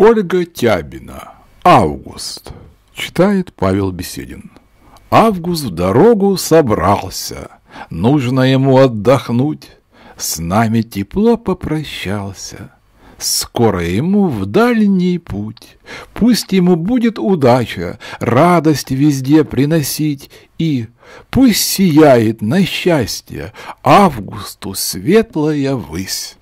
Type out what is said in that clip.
Ольга Тябина. Август. Читает Павел Беседин. Август в дорогу собрался. Нужно ему отдохнуть. С нами тепло попрощался. Скоро ему в дальний путь. Пусть ему будет удача, радость везде приносить. И пусть сияет на счастье Августу светлая высь.